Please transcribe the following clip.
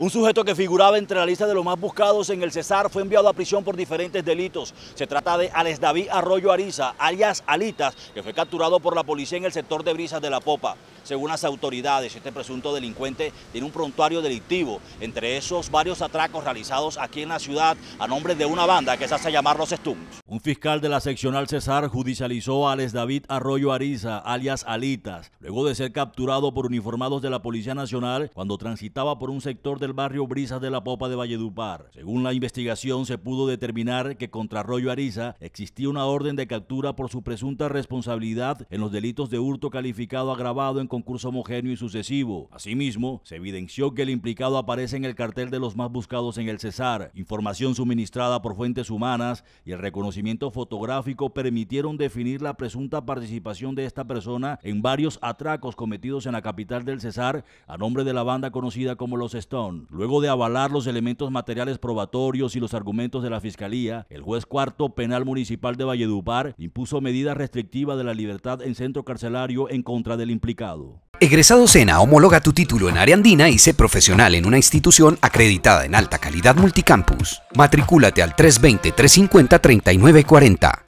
Un sujeto que figuraba entre la lista de los más buscados en el Cesar fue enviado a prisión por diferentes delitos. Se trata de Alex David Arroyo Ariza, alias Alitas, que fue capturado por la policía en el sector de Brisas de la Popa. Según las autoridades, este presunto delincuente tiene un prontuario delictivo, entre esos varios atracos realizados aquí en la ciudad a nombre de una banda que se hace llamar Los Stumps. Un fiscal de la seccional Cesar judicializó a Alex David Arroyo Ariza, alias Alitas, luego de ser capturado por uniformados de la Policía Nacional cuando transitaba por un sector de barrio Brisas de la Popa de Valledupar. Según la investigación, se pudo determinar que contra Arroyo Ariza existía una orden de captura por su presunta responsabilidad en los delitos de hurto calificado agravado en concurso homogéneo y sucesivo. Asimismo, se evidenció que el implicado aparece en el cartel de los más buscados en el Cesar. Información suministrada por fuentes humanas y el reconocimiento fotográfico permitieron definir la presunta participación de esta persona en varios atracos cometidos en la capital del Cesar a nombre de la banda conocida como los Stone. Luego de avalar los elementos materiales probatorios y los argumentos de la Fiscalía, el juez cuarto penal municipal de Valledupar impuso medidas restrictivas de la libertad en centro carcelario en contra del implicado. Egresado SENA, homologa tu título en área andina y sé profesional en una institución acreditada en alta calidad multicampus. Matricúlate al 320-350-3940.